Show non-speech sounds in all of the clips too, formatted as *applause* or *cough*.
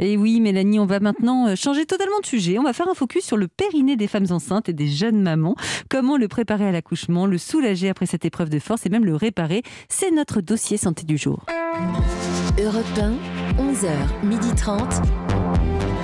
Et eh oui, Mélanie, on va maintenant euh, changer totalement de sujet. On va faire un focus sur le périnée des femmes enceintes et des jeunes mamans. Comment le préparer à l'accouchement, le soulager après cette épreuve de force et même le réparer. C'est notre dossier santé du jour. Europe 1, 11h, h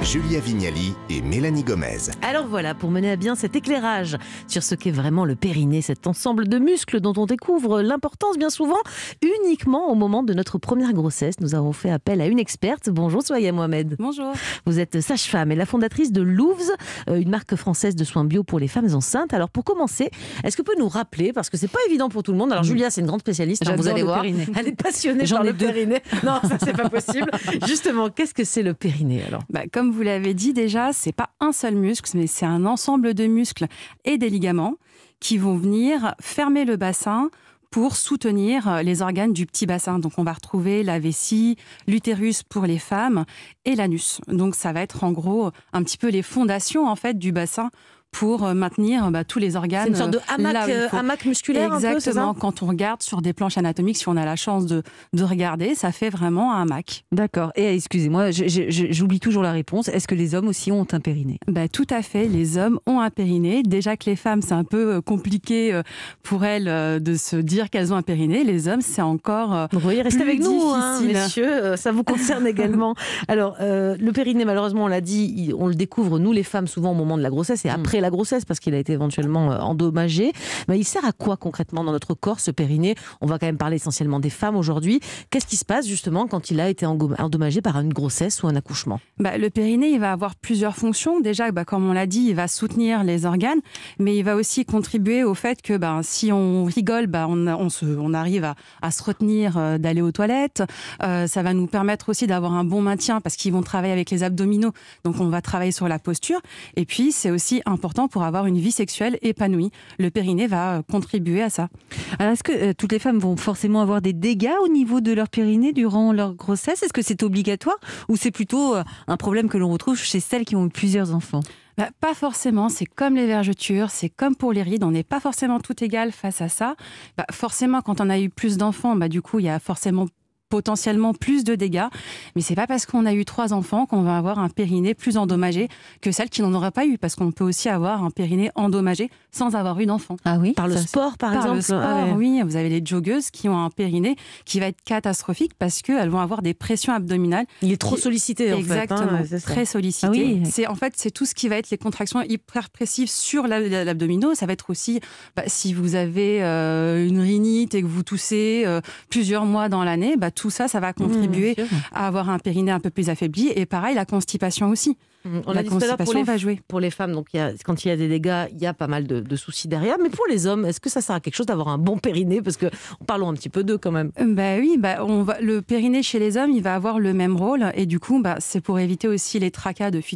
Julia Vignali et Mélanie Gomez. Alors voilà, pour mener à bien cet éclairage sur ce qu'est vraiment le périnée, cet ensemble de muscles dont on découvre l'importance bien souvent uniquement au moment de notre première grossesse, nous avons fait appel à une experte. Bonjour Soya Mohamed. Bonjour. Vous êtes sage-femme et la fondatrice de Louves, euh, une marque française de soins bio pour les femmes enceintes. Alors pour commencer, est-ce que vous pouvez nous rappeler, parce que c'est pas évident pour tout le monde, alors mm. Julia c'est une grande spécialiste, hein, vous allez voir, périnée. elle est passionnée par le périnée. Non, ça c'est pas possible. *laughs* Justement, qu'est-ce que c'est le périnée alors bah, Comme vous l'avez dit déjà, ce n'est pas un seul muscle, mais c'est un ensemble de muscles et des ligaments qui vont venir fermer le bassin pour soutenir les organes du petit bassin. Donc on va retrouver la vessie, l'utérus pour les femmes et l'anus. Donc ça va être en gros un petit peu les fondations en fait du bassin pour euh, maintenir bah, tous les organes. C'est Une sorte de euh, hamac, euh, hamac musculaire. Exactement. quand on regarde sur des planches anatomiques, si on a la chance de, de regarder, ça fait vraiment un hamac. D'accord. Et excusez-moi, j'oublie toujours la réponse. Est-ce que les hommes aussi ont un périnée bah, Tout à fait. Les hommes ont un périnée. Déjà que les femmes, c'est un peu compliqué pour elles de se dire qu'elles ont un périnée. Les hommes, c'est encore. Vous voyez, restez avec nous, hein, messieurs. Ça vous concerne *laughs* également. Alors, le périnée, malheureusement, on l'a dit, on le découvre, nous les femmes, souvent au moment de la grossesse et hmm. après la grossesse parce qu'il a été éventuellement euh, endommagé. il sert à quoi concrètement dans notre corps ce périnée On va quand même parler essentiellement des femmes aujourd'hui. Qu'est-ce qui se passe justement quand il a été endommagé par une grossesse ou un accouchement bah, Le périnée, il va avoir plusieurs fonctions. Déjà, bah, comme on l'a dit, il va soutenir les organes, mais il va aussi contribuer au fait que bah, si on rigole, bah, on, on, se, on, arrive à, se retenir euh, d'aller aux toilettes. Euh, ça va nous permettre aussi d'avoir un bon maintien parce qu'ils vont travailler avec les abdominaux. Donc on va travailler sur la posture. Et puis, c'est aussi important pour avoir une vie sexuelle épanouie. Le périnée va euh, contribuer à ça. Alors, est-ce que euh, toutes les femmes vont forcément avoir des dégâts au niveau de leur périnée durant leur grossesse Est-ce que c'est obligatoire ou c'est plutôt euh, un problème que l'on retrouve chez celles qui ont plusieurs enfants bah, pas forcément, c'est comme les vergetures, c'est comme pour les rides, on n'est pas forcément tout égal face à ça. Bah, forcément, quand on a eu plus d'enfants, bah, du coup, il y a forcément potentiellement plus de dégâts. Mais c'est pas parce qu'on a eu trois enfants qu'on va avoir un périnée plus endommagé que celle qui n'en aura pas eu, parce qu'on peut aussi avoir un périnée endommagé sans avoir eu d'enfant. Ah oui Par le sport, par, par exemple. Le sport, ah oui. Vous avez les joggeuses qui ont un périnée qui va être catastrophique parce qu'elles vont avoir des pressions abdominales. Il est trop sollicité, en hein, Exactement, fait. Exactement, très sollicité. Ah c'est en fait c'est tout ce qui va être les contractions hyperpressives sur l'abdominaux. Ça va être aussi bah, si vous avez euh, une rhinite et que vous toussez euh, plusieurs mois dans l'année, bah, tout ça, ça va mmh, contribuer à avoir un périnée un peu plus affaibli. Et pareil, la constipation aussi. Mm, on la a dit constipation pour les, va jouer. Pour les femmes, donc quand il y a des dégâts, il y a pas mal de, soucis derrière. Mais pour les hommes, est-ce que ça sert à quelque chose d'avoir un bon périnée Parce que parlons un petit peu d'eux quand même. Euh, bah oui, bah on va, le périnée chez les hommes, il va avoir le même rôle. Et du coup, bah, c'est pour éviter aussi les tracas de fuite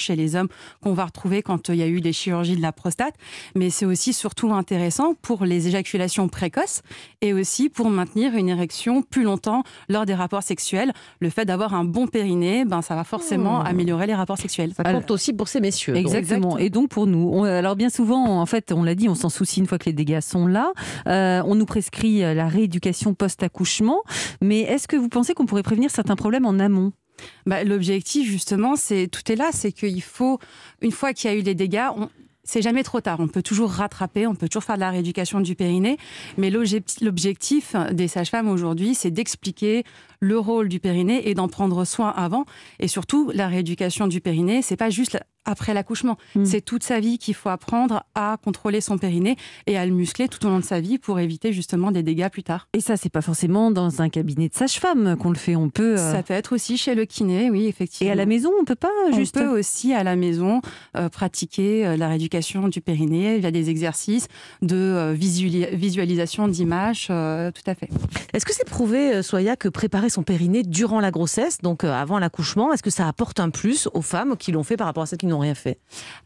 chez les hommes qu'on va retrouver quand euh, il y a eu des chirurgies de la prostate. Mais c'est aussi surtout intéressant pour les éjaculations précoces et aussi pour maintenir une érection plus longtemps lors des rapports sexuels. Le fait d'avoir un bon périnée, ben, ça va forcément hmm. améliorer les rapports sexuels. Ça compte aussi pour ces messieurs. Exactement. Et donc pour nous. alors bien souvent, en fait, on l'a dit, on s'en soucie une fois que les dégâts sont là. Euh, on nous prescrit euh, la rééducation post-accouchement. Mais est-ce que vous pensez qu'on pourrait prévenir certains problèmes en amont bah, L'objectif, justement, c'est tout est là, c'est qu'il faut, une fois qu'il y a eu les dégâts, on, c'est jamais trop tard. On peut toujours rattraper, on peut toujours faire de la rééducation du périnée. Mais l'objectif des sages-femmes aujourd'hui, c'est d'expliquer le rôle du périnée et d'en prendre soin avant. Et surtout, la rééducation du périnée, c'est pas juste après l'accouchement. Mm. C'est toute sa vie qu'il faut apprendre à contrôler son périnée et à le muscler tout au long de sa vie pour éviter justement des dégâts plus tard. Et ça, c'est pas forcément dans un cabinet de sage-femme qu'on le fait. On peut. Euh, ça peut être aussi chez le kiné, oui, effectivement. Et à la maison, on peut pas juste. On peut aussi à la maison euh, pratiquer euh, la rééducation du périnée via des exercices de visualisation d'images, tout à fait. Est-ce que c'est prouvé, Soya, que préparer son périnée durant la grossesse, donc avant l'accouchement, est-ce que ça apporte un plus aux femmes qui l'ont fait par rapport à cette qui rien fait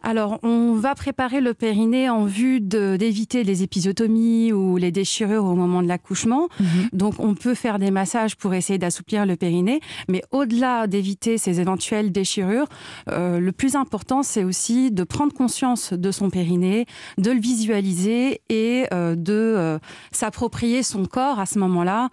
Alors, on va préparer le périnée en vue d'éviter les épisotomies ou les déchirures au moment de l'accouchement. Mhm. Donc, on peut faire des massages pour essayer d'assouplir le périnée. Mais au-delà d'éviter ces éventuelles déchirures, euh, le plus important, c'est aussi de prendre conscience de son périnée, de le visualiser et euh, de euh, s'approprier son corps à ce moment-là,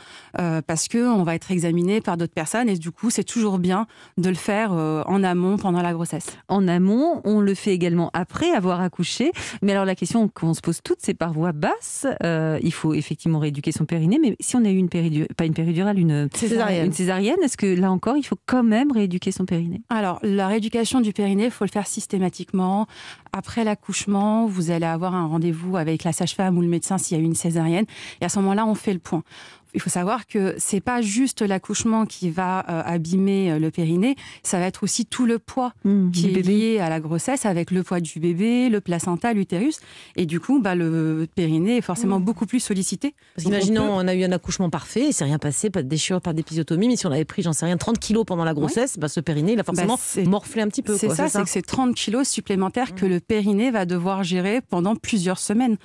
parce qu'on va être examiné par d'autres personnes. Et du coup, c'est toujours bien de le faire en amont pendant la grossesse. En amont on le fait également après avoir accouché. Mais alors la question qu'on se pose toutes, c'est par voie basse. Euh, il faut effectivement rééduquer son périnée, mais si on a eu une péridurale, pas une péridurale, une césarienne, une césarienne est-ce que là encore, il faut quand même rééduquer son périnée Alors la rééducation du périnée, il faut le faire systématiquement. Après l'accouchement, vous allez avoir un rendez-vous avec la sage-femme ou le médecin s'il y a eu une césarienne. Et à ce moment-là, on fait le point il faut savoir que c'est pas juste l'accouchement qui va euh, abîmer euh, le périnée, ça va être aussi tout le poids mmh, qui est lié à la grossesse, avec le poids du bébé, le placenta, l'utérus, et du coup, bah, le périnée est forcément mmh. beaucoup plus sollicité. Imaginons on, a eu un accouchement parfait, il s'est rien passé, pas de déchirure, pas d'épisiotomie, mais si on avait pris, j'en sais rien, 30 kilos pendant la grossesse, bah, ce périnée, il a bah, forcément morflé un petit peu. C'est ça, c'est que c'est 30 kilos supplémentaires que mmh. le périnée va devoir gérer pendant plusieurs semaines.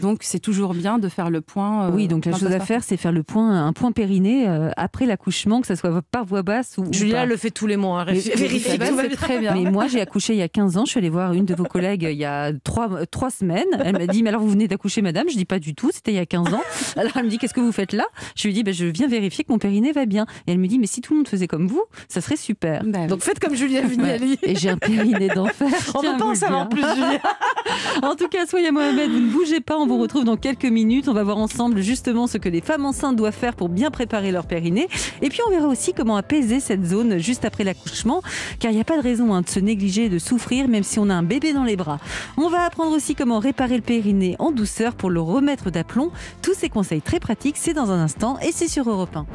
Donc, c'est toujours bien de faire le point. Euh, oui, donc la chose à faire, c'est faire le point un point périné euh, après l'accouchement, que ce soit par voie basse ou. Julia le fait tous les mois, hein, vérifie. très bien. Mais moi, j'ai accouché il y a 15 ans. Je suis allée voir une de vos collègues il y a 3, 3 semaines. Elle m'a dit Mais alors, vous venez d'accoucher, madame Je dis Pas du tout, c'était il y a 15 ans. Alors, elle me dit Qu'est-ce que vous faites là Je lui dis ben, Je viens vérifier que mon périnée va bien. Et elle me dit Mais si tout le monde faisait comme vous, ça serait super. Ben Donc, faites comme Julia Vignali. Et j'ai un périnée d'enfer. *laughs* On ne temps en plus, Julia. *laughs* en tout cas, soyez Mohamed, vous ne bougez pas. On vous retrouve dans quelques minutes. On va voir ensemble justement ce que les femmes enceintes doivent faire pour bien préparer leur périnée. Et puis on verra aussi comment apaiser cette zone juste après l'accouchement, car il n'y a pas de raison hein, de se négliger de souffrir, même si on a un bébé dans les bras. On va apprendre aussi comment réparer le périnée en douceur pour le remettre d'aplomb. Tous ces conseils très pratiques, c'est dans un instant et c'est sur Europe 1.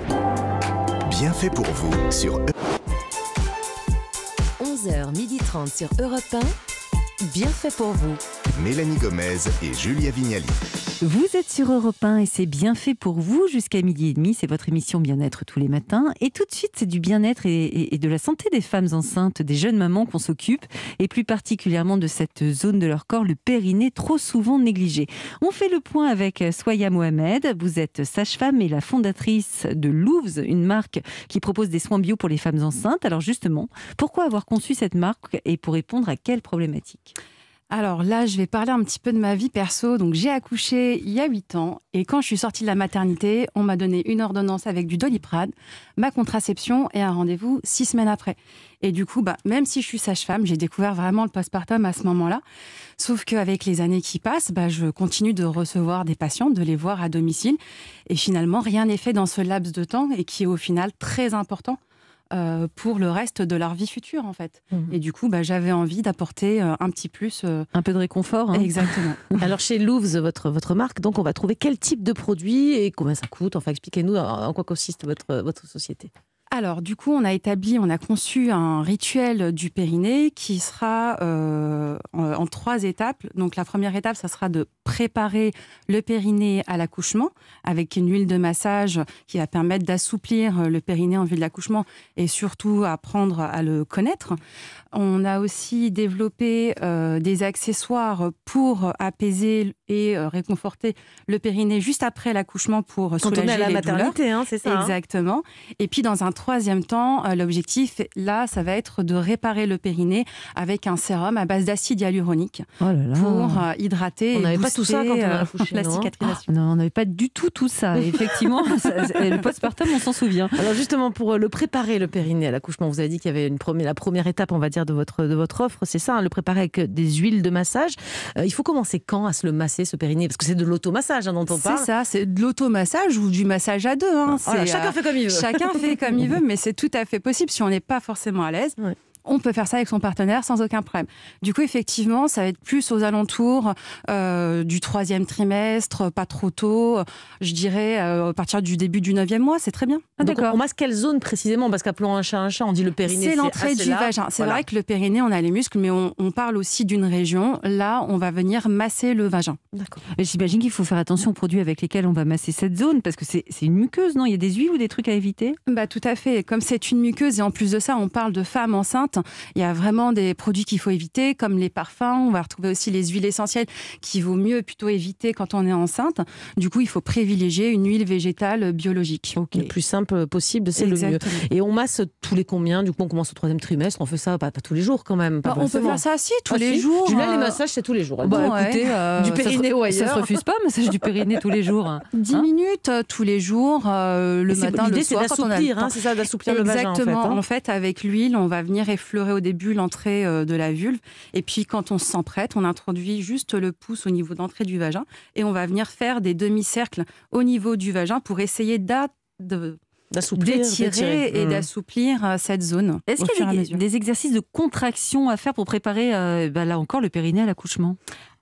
Bien fait pour vous sur 11h30 e- sur Europe 1. Bien fait pour vous. Mélanie Gomez et Julia Vignali. Vous êtes sur Europe 1 et c'est bien fait pour vous jusqu'à midi et demi. C'est votre émission Bien-être tous les matins. Et tout de suite, c'est du bien-être et, de la santé des femmes enceintes, des jeunes mamans qu'on s'occupe et plus particulièrement de cette zone de leur corps, le périnée, trop souvent négligé. On fait le point avec Soya Mohamed. Vous êtes sage-femme et la fondatrice de Louves, une marque qui propose des soins bio pour les femmes enceintes. Alors justement, pourquoi avoir conçu cette marque et pour répondre à quelle problématique alors là, je vais parler un petit peu de ma vie perso. Donc j'ai accouché il y a huit ans et quand je suis sortie de la maternité, on m'a donné une ordonnance avec du doliprane, ma contraception et un rendez-vous six semaines après. Et du coup, bah, même si je suis sage-femme, j'ai découvert vraiment le postpartum à ce moment-là. Sauf qu'avec les années qui passent, bah, je continue de recevoir des patients, de les voir à domicile. Et finalement, rien n'est fait dans ce laps de temps et qui est au final très important euh, pour le reste de leur vie future, en fait. Mhm. Et du coup, bah, j'avais envie d'apporter euh, un petit plus. Euh, un peu de réconfort. Hein. Exactement. *laughs* Alors, chez Louvre, votre, marque, donc on va trouver quel type de produit et combien ça coûte. Enfin, expliquez-nous en quoi consiste votre société. Alors, du coup, on a établi, on a conçu un rituel du périnée qui sera euh, en, trois étapes. Donc, la première étape, ça sera de préparer le périnée à l'accouchement avec une huile de massage qui va permettre d'assouplir le périnée en vue de l'accouchement et surtout apprendre à le connaître. On a aussi développé euh, des accessoires pour apaiser et euh, réconforter le périnée juste après l'accouchement pour soulager la maternité, hein, c'est hein. Exactement. et puis, dans un troisième temps, euh, l'objectif, là, ça va être de réparer le périnée avec un sérum à base d'acide hyaluronique oh pour euh, hydrater. On n'avait pas tout ça quand on a euh, la hein ah, non, on n'avait pas du tout tout ça. *laughs* effectivement, le postpartum, on s'en souvient. Alors justement, pour le préparer, le périnée à l'accouchement, vous avez dit qu'il y avait une la première étape, on va dire, de votre, de votre offre, c'est ça, hein, le préparer avec des huiles de massage. il faut commencer quand à se le masser, ce périnée Parce que c'est de l'automassage hein, dont on pas. C'est ça, c'est de l'automassage ou du massage à deux. Hein. chacun fait comme il veut. Chacun fait comme il *laughs* veut mais c'est tout à fait possible si on n'est pas forcément à l'aise on peut faire ça avec son partenaire sans aucun problème. Du coup, effectivement, ça va être plus aux alentours euh, du troisième trimestre, pas trop tôt, je dirais euh, à partir du début du neuvième mois, c'est très bien. Ah, D'accord. on masque quelle zone précisément Parce qu'appelons un chat un chat, on dit le périnée. C'est l'entrée du vagin. C'est vrai que le périnée, on a les muscles, mais on, parle aussi d'une région. Là, on va venir masser le vagin. D'accord. J'imagine qu'il faut faire attention aux produits avec lesquels on va masser cette zone, parce que c'est une muqueuse, non Il y a des huiles ou des trucs à éviter Bah tout à fait. Comme c'est une muqueuse, et en plus de ça, on parle de femmes enceintes, Hein. Il y a vraiment des produits qu'il faut éviter, comme les parfums. On va retrouver aussi les huiles essentielles qu'il vaut mieux plutôt éviter quand on est enceinte. Du coup, il faut privilégier une huile végétale biologique. Le plus simple possible, c'est le mieux. Et on masse tous les combien Du coup, on commence au troisième trimestre. On fait ça pas, tous les jours quand même. Pas bah, on peut faire ça, si, tous ah, les jours. Julia, hein. les massages, c'est tous les jours. Hein. Bah, bah, euh, du Ça se refuse pas, massage du périnée tous les jours. 10 *laughs* minutes euh, tous les jours, euh, le matin, le soir. c'est d'assouplir, c'est ça, d'assouplir le vagin. Exactement. En fait, avec l'huile, on va venir effleurer fleurer au début l'entrée euh, de la vulve. Et puis, quand on se sent prête, on introduit juste le pouce au niveau d'entrée du vagin et on va venir faire des demi-cercles au niveau du vagin pour essayer d'étirer et mmh. d'assouplir euh, cette zone. Est-ce qu'il y a des, exercices de contraction à faire pour préparer, euh, bah, là encore, le périnée à l'accouchement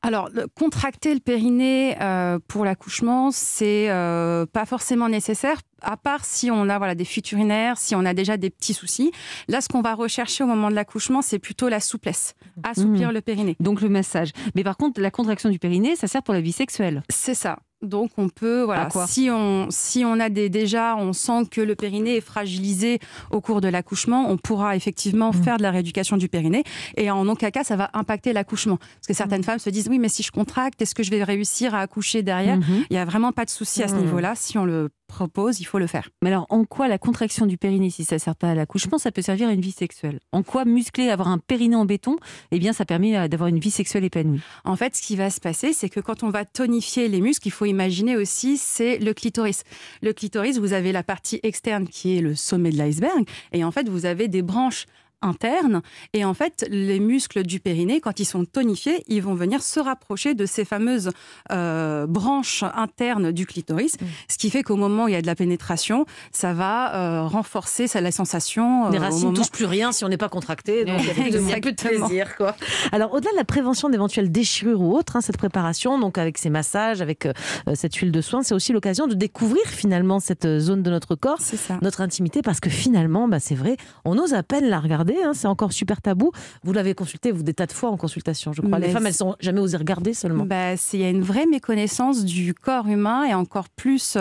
alors, contracter le périnée euh, pour l'accouchement, c'est euh, pas forcément nécessaire, à part si on a voilà, des fuites urinaires, si on a déjà des petits soucis. Là, ce qu'on va rechercher au moment de l'accouchement, c'est plutôt la souplesse, assouplir mmh. le périnée. Donc le massage. Mais par contre, la contraction du périnée, ça sert pour la vie sexuelle. C'est ça. Donc on peut, voilà, si on, si on a des, déjà, on sent que le périnée est fragilisé au cours de l'accouchement, on pourra effectivement mm. faire de la rééducation du périnée. Et en aucun cas, ça va impacter l'accouchement. Parce que mm. certaines femmes se disent, oui, mais si je contracte, est-ce que je vais réussir à accoucher derrière mm-hmm. Il y a vraiment pas de souci à ce mm. niveau-là si on le propose, il faut le faire. Mais alors, en quoi la contraction du périnée, si ça ne sert pas à l'accouchement, ça peut servir à une vie sexuelle En quoi muscler, avoir un périnée en béton, eh bien, ça permet euh, d'avoir une vie sexuelle épanouie En fait, ce qui va se passer, c'est que quand on va tonifier les muscles, il faut imaginer aussi, c'est le clitoris. Le clitoris, vous avez la partie externe qui est le sommet de l'iceberg, et en fait, vous avez des branches interne. Et en fait, les muscles du périnée, quand ils sont tonifiés, ils vont venir se rapprocher de ces fameuses euh, branches internes du clitoris, mm. ce qui fait qu'au moment où il y a de la pénétration, ça va euh, renforcer ça, la sensation. Euh, les racines ne touchent plus rien si on n'est pas contracté, donc il n'y a plus de plaisir. Quoi. Alors, au-delà de la prévention d'éventuelles déchirures ou autres, hein, cette préparation, donc avec ces massages, avec cette huile de soin, c'est aussi l'occasion de découvrir finalement cette zone de notre corps, notre intimité, parce que finalement, bah, c'est vrai, on ose à peine la regarder Hein, c'est encore super tabou. Vous l'avez consulté, vous, des tas de fois en consultation, je crois. les femmes, elles sont jamais osé regarder seulement. Bah, il y a une vraie méconnaissance du corps humain et encore plus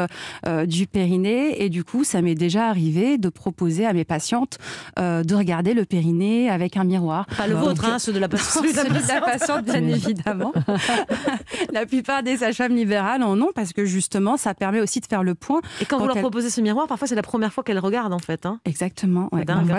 euh, du périnée. Et du coup, ça m'est déjà arrivé de proposer à mes patientes euh, de regarder le périnée avec un miroir. Pas le vôtre, hein, ceux de la patiente. *laughs* celui *laughs* de la patiente, bien évidemment. *laughs* la plupart des sages-femmes libérales en ont parce que justement, ça permet aussi de faire le point. Et quand, vous leur proposez ce miroir, parfois c'est la première fois qu'elles regardent en fait. Hein. Exactement.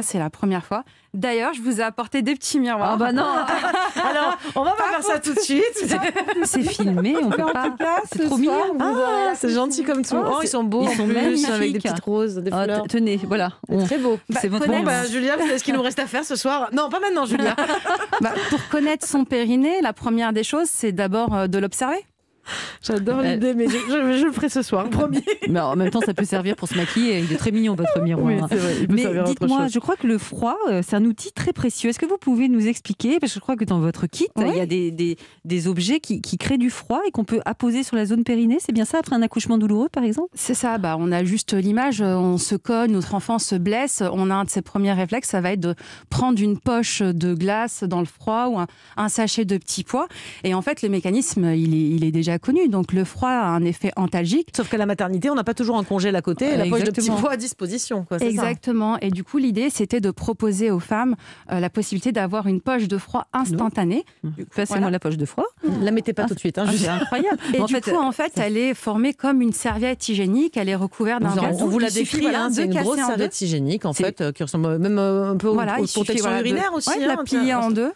c'est la première fois. D'ailleurs, je vous ai apporté des petits miroirs. Ah bah non *laughs* Alors, on va pas, faire ça tout de suite. *laughs* C'est filmé, on peut pas. C'est trop mignon. Ah, c'est gentil comme tout. Ah, oh, ils sont beaux. Ils sont magnifiques avec des petites roses, des oh, fleurs. tenez, voilà. Très beau. c'est bah, votre bon. Bah, Julia, c'est ce qu'il nous reste à faire ce soir Non, pas maintenant, Julia. *laughs* bah, pour connaître son périnée, la première des choses, c'est d'abord euh, de l'observer. *laughs* J'adore euh. l'idée, mais je, le ferai ce soir, *laughs* promis. Mais en même temps, ça peut servir pour se maquiller. Il est très mignon, votre miroir. Oui, hein. vrai, mais dites-moi, je crois que le froid, euh, c'est un outil très précieux. Est-ce que vous pouvez nous expliquer Parce que je crois que dans votre kit, il y a des, des, objets qui, qui, créent du froid et qu'on peut apposer sur la zone périnée. C'est bien ça, après un accouchement douloureux, par exemple C'est ça. Bah, on a juste l'image. Euh, on se cogne, notre enfant se blesse. On a un de ses premiers réflexes, ça va être de prendre une poche de glace dans le froid ou un, un sachet de petits pois. Et en fait, le mécanisme, il est, il est déjà connu. Donc le froid a un effet antalgique. Sauf qu'à la maternité, on n'a pas toujours un congé à côté, la poche de petit poids à disposition. Exactement. et du coup, l'idée, c'était de proposer aux femmes euh, la possibilité d'avoir une poche de froid instantanée. Mmh. Passez-moi la poche de froid. Mmh. La mettez pas tout de suite. Hein, ah, c'est incroyable. *laughs* Et du coup, euh, en fait, elle est formée comme une serviette hygiénique. Elle est recouverte d'un gazon. On vous la décrit, hein, C'est une grosse serviette hygiénique, en fait, euh, qui ressemble même un peu voilà, au, urinaire aussi. la hein, plier en deux.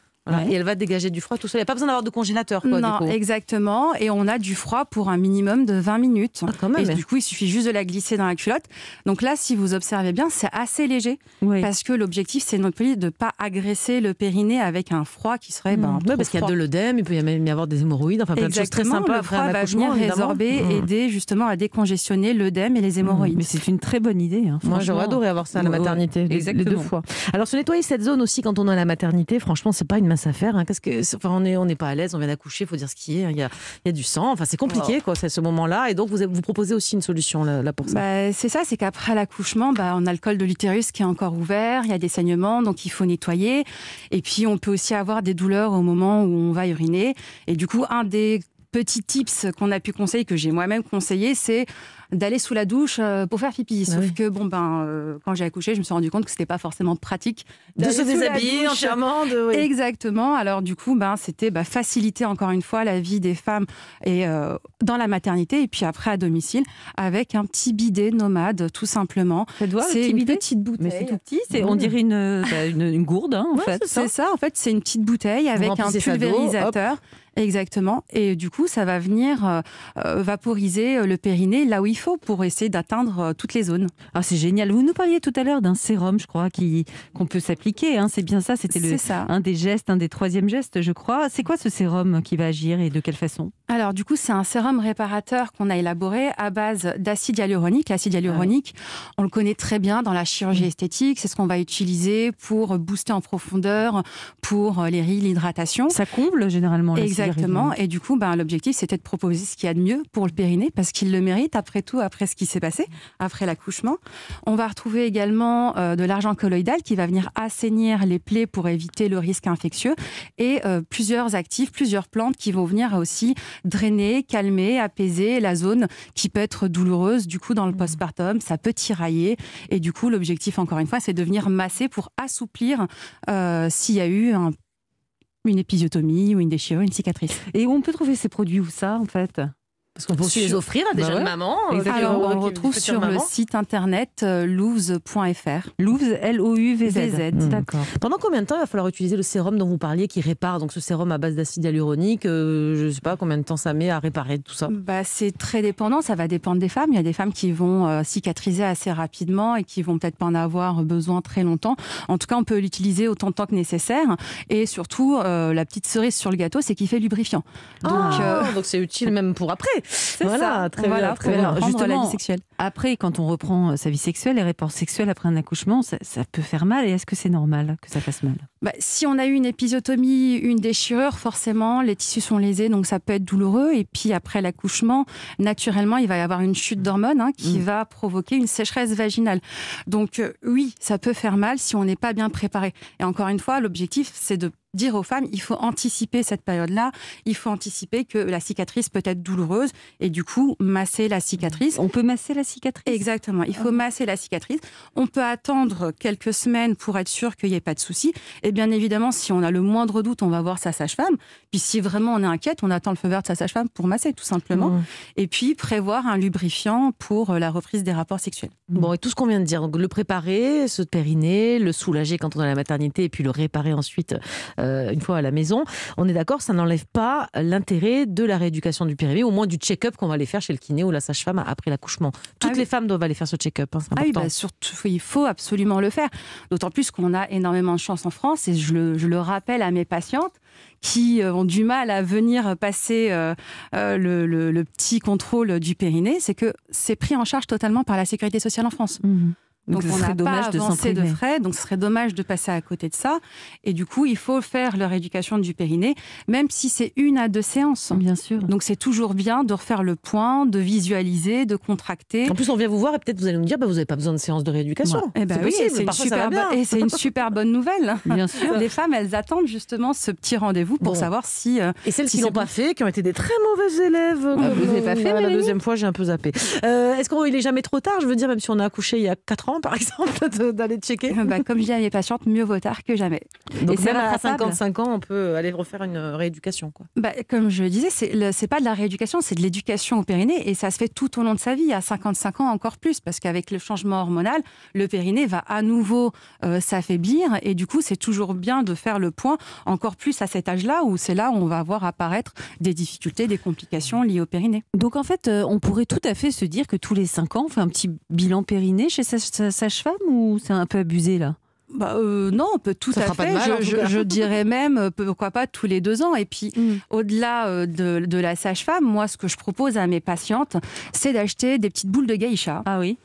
Et elle va dégager du froid tout seul. Il n'y a pas besoin d'avoir de congélateur. non, exactement. Et on a du froid pour un minimum de 20 minutes. Ah, et du coup, il suffit juste de la glisser dans la culotte. Donc là, si vous observez bien, c'est assez léger. Parce que l'objectif, c'est de ne pas agresser le périnée avec un froid qui serait. Ben, mmh. parce qu'il y a de l'œdème, il peut y avoir des hémorroïdes, enfin plein de choses très sympas. Le froid va venir résorber, mmh. aider justement à décongestionner l'œdème et les mmh. hémorroïdes. Mais c'est une très bonne idée. Hein, Moi, j'aurais adoré avoir ça à la maternité, les, deux fois. Alors, se nettoyer cette zone aussi quand on est à la maternité, franchement, c'est pas une à faire, hein. Qu'est-ce que, on n'est pas à l'aise, on vient d'accoucher, il faut dire ce qui est. Hein. Il y, a, il y a du sang. Enfin, c'est compliqué, quoi, c'est ce moment-là. Et donc, vous, vous proposez aussi une solution là, pour ça. Bah, c'est ça, c'est qu'après l'accouchement, bah, on a le col de l'utérus qui est encore ouvert, il y a des saignements, donc il faut nettoyer. Et puis, on peut aussi avoir des douleurs au moment où on va uriner. Et du coup, un des petits tips qu'on a pu conseiller, que j'ai moi-même conseillé, c'est d'aller sous la douche euh, pour faire pipi. Sauf ah que bon ben euh, quand j'ai accouché, je me suis rendu compte que c'était pas forcément pratique de se déshabiller entièrement. De, Exactement. Alors du coup, ben c'était bah, faciliter encore une fois la vie des femmes et euh, dans la maternité et puis après à domicile avec un petit bidet nomade tout simplement. C'est une petite bouteille. Mais c'est tout petit. on dirait une, bah, une, gourde hein, en fait. C'est ça. En fait, c'est une petite bouteille avec un pulvérisateur. Exactement. Et du coup, ça va venir vaporiser le périnée là où il faut pour essayer d'atteindre euh, toutes les zones. Ah c'est génial. Vous nous parliez tout à l'heure d'un sérum, je crois, qui qu'on peut s'appliquer. Hein. C'est bien ça. C'était le ça. un des gestes, un des troisièmes gestes, je crois. C'est quoi ce sérum qui va agir et de quelle façon Alors du coup, c'est un sérum réparateur qu'on a élaboré à base d'acide hyaluronique. L'acide hyaluronique, ah. on le connaît très bien dans la chirurgie mm. esthétique. C'est ce qu'on va utiliser pour booster en profondeur, pour euh, les rides, l'hydratation. Ça comble généralement. Exactement. Et du coup, ben, l'objectif, c'était de proposer ce qu'il y a de mieux pour le périnée parce qu'il le mérite après tout après ce qui s'est passé, après l'accouchement. On va retrouver également euh, de l'argent colloïdal qui va venir assainir les plaies pour éviter le risque infectieux et euh, plusieurs actifs, plusieurs plantes qui vont venir aussi drainer, calmer, apaiser la zone qui peut être douloureuse. Du coup, dans le mmh. postpartum, ça peut tirailler. Et du coup, l'objectif, encore une fois, c'est de venir masser pour assouplir euh, s'il y a eu une épisiotomie ou une déchirure, une cicatrice. Et on peut trouver ces produits ou ça, en fait parce qu'on peut aussi les offrir à des maman. Bah jeunes mamans. Euh, Alors, on retrouve sur le site internet louves.fr euh, Louvz, L-O-U-V-Z. D'accord. Pendant combien de temps il va falloir utiliser le sérum dont vous parliez qui répare Donc, ce sérum à base d'acide hyaluronique, euh, je ne sais pas combien de temps ça met à réparer tout ça bah, C'est très dépendant. Ça va dépendre des femmes. Il y a des femmes qui vont cicatriser assez rapidement et qui vont peut-être pas en avoir besoin très longtemps. En tout cas, on peut l'utiliser autant de temps que nécessaire. Et surtout, la petite cerise sur le gâteau, c'est qu'il fait lubrifiant. Donc, ah, donc c'est utile même pour après voilà, très bien. Juste la vie sexuelle. Après, quand on reprend euh, sa vie sexuelle, les réponses sexuelles après un accouchement, ça, peut faire mal. Et est-ce que c'est normal que ça fasse mal bah, Si on a eu une épisiotomie, une déchirure, forcément, les tissus sont lésés, donc ça peut être douloureux. Et puis après l'accouchement, naturellement, il va y avoir une chute d'hormones hein, qui mm. va provoquer une sécheresse vaginale. Donc euh, oui, ça peut faire mal si on n'est pas bien préparé. Et encore une fois, l'objectif, c'est de dire aux femmes, il faut anticiper cette période-là, il faut anticiper que la cicatrice peut être douloureuse et du coup masser la cicatrice. On peut masser la cicatrice Exactement, il faut ah masser la cicatrice. On peut attendre quelques semaines pour être sûr qu'il n'y ait pas de souci. Et bien évidemment, si on a le moindre doute, on va voir sa sage-femme. Puis si vraiment on est inquiète, on attend le feu vert de sa sage-femme pour masser tout simplement. Et puis prévoir un lubrifiant pour euh, la reprise des rapports sexuels. Bon, et tout ce qu'on vient de dire, le préparer, se périner, le soulager quand on a la maternité et puis le réparer ensuite euh, une fois à la maison. On est d'accord, ça n'enlève pas l'intérêt de la rééducation du périnée, au moins du check-up qu'on va aller faire chez le kiné ou la sage-femme après l'accouchement. Toutes ah les femmes doivent aller faire ce check-up. Hein, ah oui, bah, surtout, il faut absolument le faire. D'autant plus qu'on a énormément de chance en France, et je le, rappelle à mes patientes qui euh, ont du mal à venir passer euh, le, petit contrôle du périnée, c'est que c'est pris en charge totalement par la sécurité sociale en France. Mmh. Donc, donc on dommage pas avancé de, frais, donc ce serait dommage de passer à côté de ça. Et du coup, il faut faire leur éducation du périnée, même si c'est une à deux séances. Bien sûr. Donc c'est toujours bien de refaire le point, de visualiser, de contracter. En plus, on vient vous voir et peut-être vous allez nous dire, bah, vous n'avez pas besoin de séance de rééducation. Et eh ben oui, c'est une, super une super bonne nouvelle. Bien sûr. Les femmes, elles attendent justement ce petit rendez-vous pour savoir si. Euh, et celles si qui l'ont pas fait, qui ont été des très mauvaises élèves. Ah, vous n'avez pas mmh, fait. la deuxième fois, j'ai un peu zappé. Euh, est-ce qu'il est jamais trop tard Je veux dire, même si on a accouché il y a 4 ans par *laughs* exemple, d'aller checker *laughs* bah, Comme je dis à mes patientes, mieux vaut tard que jamais. Donc et même à 55 ans, on peut aller refaire une rééducation. Quoi. Bah, comme je le disais, c'est pas de la rééducation, c'est de l'éducation au périnée et ça se fait tout au long de sa vie, à 55 ans encore plus, parce qu'avec le changement hormonal, le périnée va à nouveau euh, s'affaiblir et du coup, c'est toujours bien de faire le point encore plus à cet âge-là où c'est là où on va voir apparaître des difficultés, des complications liées au périnée. Donc en fait, euh, on pourrait tout à fait se dire que tous les 5 ans, on fait un petit bilan périnée chez sa, sage-femme ou c'est un peu abusé là bah euh, non, non, peut, tout à fait. Hein, je, dirais même, euh, pourquoi pas, tous les deux ans. Et puis, mm. au-delà euh, de, la sage-femme, moi, ce que je propose à mes patientes, c'est d'acheter des petites boules de geisha. Ah oui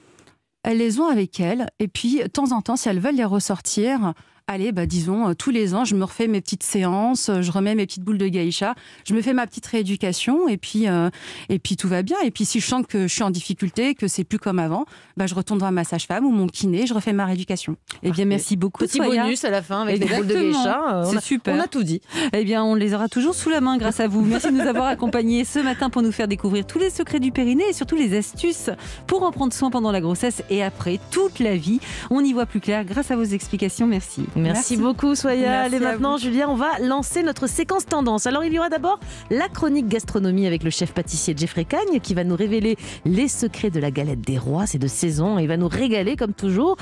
Elles les ont avec elles. Et puis, de temps en temps, si elles veulent les ressortir, allez, bah, disons, euh, tous les ans, je me refais mes petites séances, euh, je remets mes petites boules de gaïcha, je me fais ma petite rééducation et puis, euh, et puis tout va bien. Et puis si je sens que je suis en difficulté, que c'est plus comme avant, bah, je retourne dans ma sage-femme ou mon kiné, je refais ma rééducation. Eh bien, merci beaucoup. Petit bonus à la fin avec des boules de geisha. C'est super. On a tout dit. Eh bien, on les aura toujours sous la main grâce à vous. Merci de nous avoir accompagnés ce matin pour nous faire découvrir tous les secrets du périnée et surtout les astuces pour en prendre soin pendant la grossesse et après toute la vie. On y voit plus clair grâce à vos explications. Merci. Merci, beaucoup Soya. Allez maintenant Julien, on va lancer notre séquence tendance. Alors il y aura d'abord la chronique gastronomie avec le chef pâtissier Jeffrey Cagne qui va nous révéler les secrets de la galette des rois, c'est de saison, et il va nous régaler comme toujours